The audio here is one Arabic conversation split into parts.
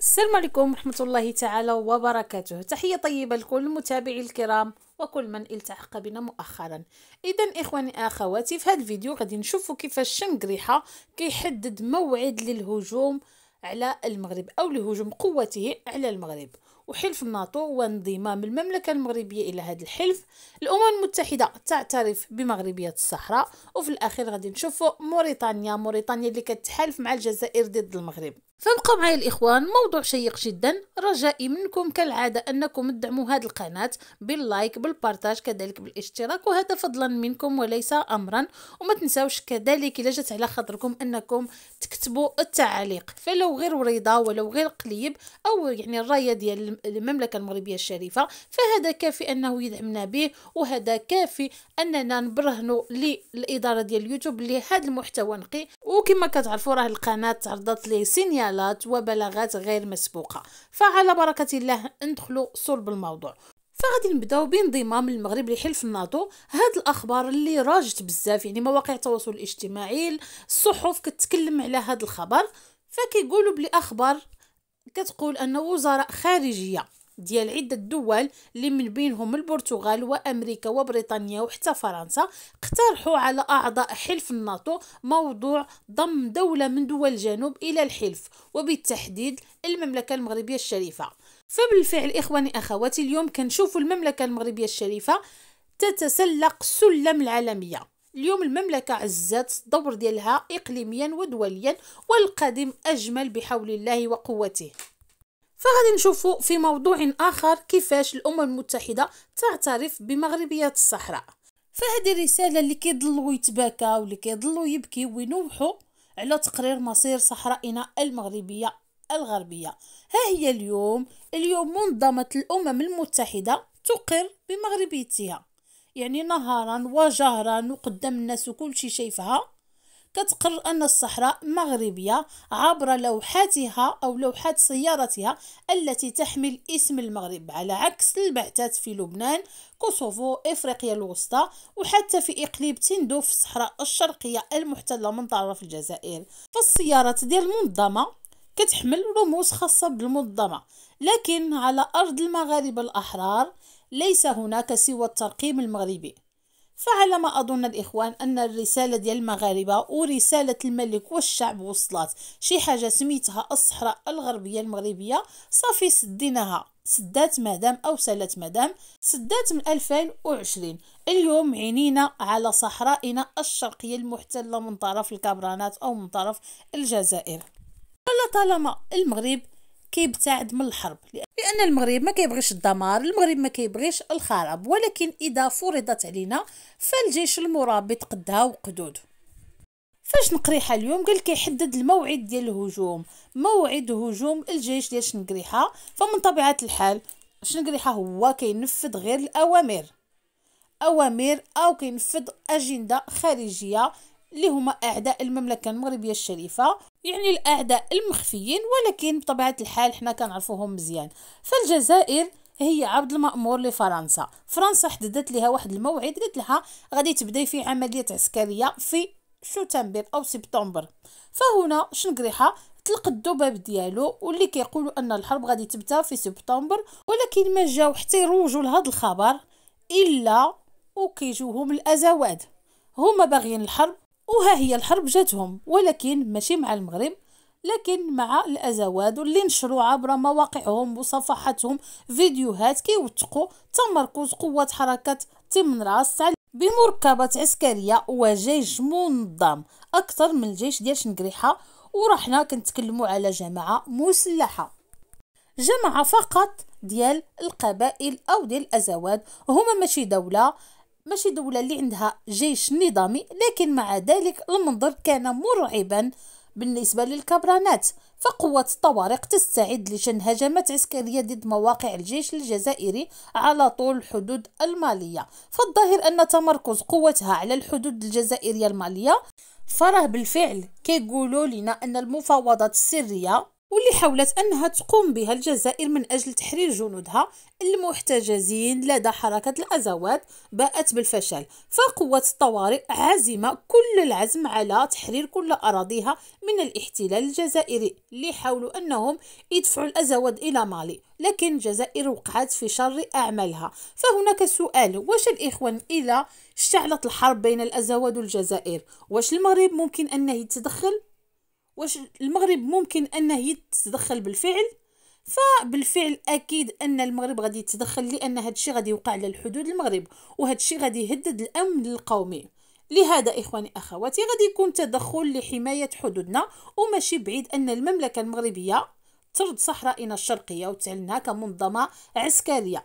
السلام عليكم ورحمة الله تعالى وبركاته تحية طيبة لكل المتابعين الكرام وكل من التحق بنا مؤخرا اذا اخواني اخواتي في هذا الفيديو غادي نشوفوا كيفاش الشنقريحه كيحدد موعد للهجوم على المغرب او لهجوم قوته على المغرب وحلف الناتو وانضمام المملكة المغربية إلى هذا الحلف الأمم المتحدة تعترف بمغربية الصحراء وفي الأخير غادي نشوفوا موريتانيا موريتانيا اللي كتحالف مع الجزائر ضد المغرب فبقوا معايا الإخوان موضوع شيق جدا رجائي منكم كالعادة أنكم تدعموا هذه القناة باللايك بالبارتاج كذلك بالاشتراك وهذا فضلا منكم وليس أمرا وما تنساوش كذلك لجت جات على خاطركم أنكم تكتبوا التعاليق فلو غير وريضة ولو غير قليب أو يعني الراية ديال المملكة المغربية الشريفة فهذا كافي أنه يدعمنا به وهذا كافي أننا نبرهنوا للإدارة ديال اليوتيوب لهذا المحتوى نقي وكما كتعرفوا راه القناة تعرضت لسينيالات سينيالات وبلاغات غير مسبوقة فعلى بركة الله ندخلوا صلب الموضوع فغادي نبداو بانضمام المغرب لحلف الناتو هاد الاخبار اللي راجت بزاف يعني مواقع التواصل الاجتماعي الصحف كتكلم على هاد الخبر فكيقولوا بلي اخبار كتقول أن وزراء خارجية ديال عدة دول اللي من بينهم البرتغال وأمريكا وبريطانيا وحتى فرنسا اقترحوا على أعضاء حلف الناتو موضوع ضم دولة من دول الجنوب إلى الحلف وبالتحديد المملكة المغربية الشريفة فبالفعل إخواني أخواتي اليوم كنشوفوا المملكة المغربية الشريفة تتسلق سلم العالمية اليوم المملكة عزات الدور ديالها إقليميا ودوليا والقادم أجمل بحول الله وقوته فغادي نشوفوا في موضوع آخر كيفاش الأمم المتحدة تعترف بمغربية الصحراء فهذه الرسالة اللي كيضلوا يتباكى واللي كيضلوا يبكي وينوحوا على تقرير مصير صحرائنا المغربية الغربية ها هي اليوم اليوم منظمة الأمم المتحدة تقر بمغربيتها يعني نهارا وجهرا وقدام الناس شيء شايفها كتقرر أن الصحراء مغربية عبر لوحاتها أو لوحات سيارتها التي تحمل اسم المغرب على عكس البعثات في لبنان كوسوفو إفريقيا الوسطى وحتى في إقليم تندو في الصحراء الشرقية المحتلة من طرف الجزائر فالسيارات ديال المنظمة كتحمل رموز خاصة بالمنظمة لكن على أرض المغاربة الأحرار ليس هناك سوى الترقيم المغربي فعلى ما أظن الإخوان أن الرسالة ديال المغاربة ورسالة الملك والشعب وصلات شي حاجة سميتها الصحراء الغربية المغربية صافي سديناها سدات مادام أو سالت مادام سدات من 2020 اليوم عينينا على صحرائنا الشرقية المحتلة من طرف الكبرانات أو من طرف الجزائر ولطالما المغرب كيبتعد من الحرب لان المغرب ما كيبغيش الدمار المغرب ما كيبغيش الخراب ولكن اذا فرضت علينا فالجيش المرابط قدها وقدود فاش نقريحه اليوم قال كيحدد الموعد ديال الهجوم موعد هجوم الجيش ديال شنقريحه فمن طبيعه الحال شنقريحه هو كينفذ غير الاوامر اوامر او كينفذ اجنده خارجيه اللي هما أعداء المملكة المغربية الشريفة يعني الأعداء المخفيين ولكن بطبيعة الحال حنا كنعرفوهم مزيان فالجزائر هي عبد المأمور لفرنسا فرنسا حددت لها واحد الموعد قالت لها غادي تبداي في عملية عسكرية في شتنبر أو سبتمبر فهنا شنقريحة طلق الذباب ديالو واللي كيقولوا ان الحرب غادي تبدا في سبتمبر ولكن ما جاو حتى يروجوا لهذا الخبر الا وكيجوهم الازواد هما باغيين الحرب وها هي الحرب جاتهم ولكن ماشي مع المغرب لكن مع الأزواد اللي نشروا عبر مواقعهم وصفحاتهم فيديوهات كيوثقوا تمركز قوة حركة تمن راس بمركبات عسكرية وجيش منظم أكثر من الجيش ديال شنقريحة ورحنا كنتكلموا على جماعة مسلحة جماعة فقط ديال القبائل أو ديال الأزواد هما ماشي دولة ماشي دولة اللي عندها جيش نظامي لكن مع ذلك المنظر كان مرعبا بالنسبة للكبرانات فقوة الطوارق تستعد لشن هجمات عسكرية ضد مواقع الجيش الجزائري على طول الحدود المالية فالظاهر أن تمركز قوتها على الحدود الجزائرية المالية فراه بالفعل كيقولوا لنا أن المفاوضات السرية واللي حاولت أنها تقوم بها الجزائر من أجل تحرير جنودها المحتجزين لدى حركة الأزوات باءت بالفشل فقوة الطوارئ عزمة كل العزم على تحرير كل أراضيها من الاحتلال الجزائري اللي حاولوا أنهم يدفعوا الأزوات إلى مالي لكن الجزائر وقعت في شر أعمالها فهناك سؤال واش الإخوان إلى اشتعلت الحرب بين الأزواد والجزائر واش المغرب ممكن أنه يتدخل واش المغرب ممكن انه يتدخل بالفعل فبالفعل اكيد ان المغرب غادي يتدخل لان هذا الشيء غادي يوقع على الحدود المغرب وهذا الشيء غادي يهدد الامن القومي لهذا إخواني أخواتي غادي يكون تدخل لحماية حدودنا وماشي بعيد أن المملكة المغربية ترد صحرائنا الشرقية وتعلنها كمنظمة عسكرية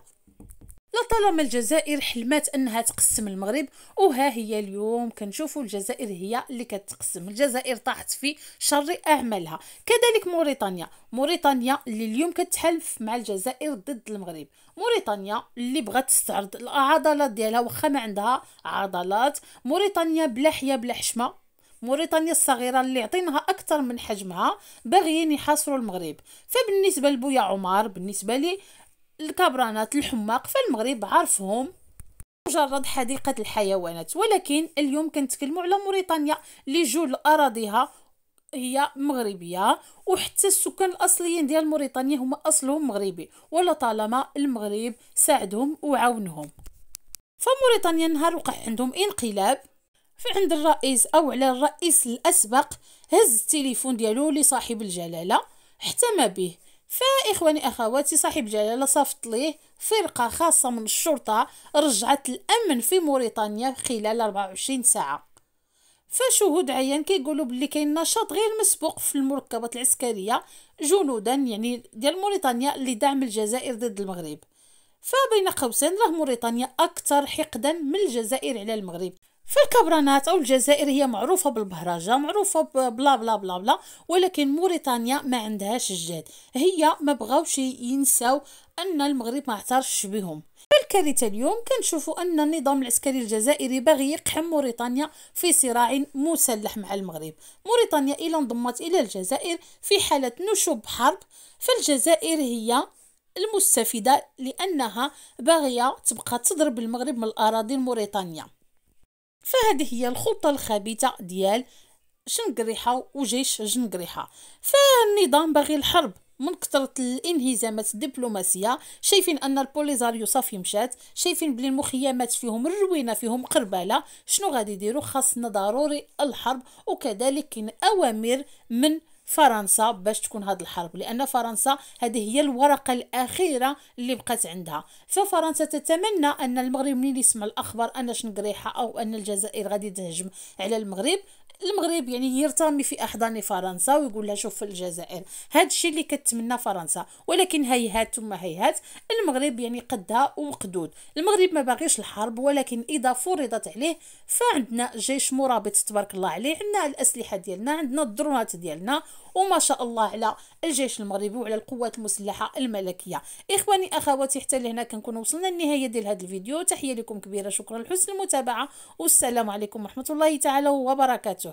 لطالما الجزائر حلمات انها تقسم المغرب وها هي اليوم كنشوفوا الجزائر هي اللي كتقسم الجزائر طاحت في شر اعمالها كذلك موريتانيا موريتانيا اللي اليوم كتحلف مع الجزائر ضد المغرب موريتانيا اللي بغات تستعرض العضلات ديالها واخا ما عندها عضلات موريتانيا بلا حياه بلا حشمه موريتانيا الصغيره اللي عطيناها اكثر من حجمها باغيين يحاصروا المغرب فبالنسبه لبويا عمر بالنسبه لي الكبرانات الحماق فالمغرب عارفهم مجرد حديقة الحيوانات ولكن اليوم كنتكلموا على موريتانيا اللي جول أراضيها هي مغربية وحتى السكان الأصليين ديال موريتانيا هما أصلهم مغربي ولا طالما المغرب ساعدهم وعاونهم فموريتانيا نهار وقع عندهم انقلاب فعند الرئيس أو على الرئيس الأسبق هز التليفون ديالو لصاحب الجلالة احتمى به فإخواني أخواتي صاحب جلالة صفت ليه فرقة خاصة من الشرطة رجعت الأمن في موريتانيا خلال 24 ساعة فشهود عيان كيقولوا بلي كاين نشاط غير مسبوق في المركبات العسكريه جنودا يعني ديال موريتانيا لدعم الجزائر ضد المغرب فبين قوسين راه موريتانيا اكثر حقدا من الجزائر على المغرب فالكبرانات او الجزائر هي معروفه بالبهرجه معروفه بلا بلا بلا بلا ولكن موريتانيا ما عندهاش الجاد هي ما بغاوش ينساو ان المغرب ما اعترفش بهم بالكارثه اليوم كنشوفوا ان النظام العسكري الجزائري باغي يقحم موريتانيا في صراع مسلح مع المغرب موريتانيا الى انضمت الى الجزائر في حاله نشوب حرب فالجزائر هي المستفيده لانها باغيه تبقى تضرب المغرب من الاراضي الموريتانيه فهذه هي الخلطه الخبيثه ديال شنقريحه وجيش جنقريحه فالنظام باغي الحرب من كثرة الانهزامات الدبلوماسية شايفين أن البوليزاريو صافي مشات شايفين بلي المخيمات فيهم الروينة فيهم قربالة شنو غادي يديروا خاصنا ضروري الحرب وكذلك كاين أوامر من فرنسا باش تكون هاد الحرب لان فرنسا هذه هي الورقه الاخيره اللي بقات عندها ففرنسا تتمنى ان المغرب منين يسمع الاخبار ان شنقريحه او ان الجزائر غادي تهجم على المغرب المغرب يعني يرتمي في احضان فرنسا ويقول لها شوف الجزائر هذا الشيء اللي كتمنى فرنسا ولكن هيهات ثم هيهات المغرب يعني قدها وقدود المغرب ما باغيش الحرب ولكن اذا فرضت عليه فعندنا جيش مرابط تبارك الله عليه عندنا الاسلحه ديالنا عندنا الدرونات ديالنا وما شاء الله على الجيش المغربي وعلى القوات المسلحه الملكيه اخواني اخواتي حتى لهنا كنكون وصلنا للنهايه ديال هذا الفيديو تحيه لكم كبيره شكرا لحسن المتابعه والسلام عليكم ورحمه الله تعالى وبركاته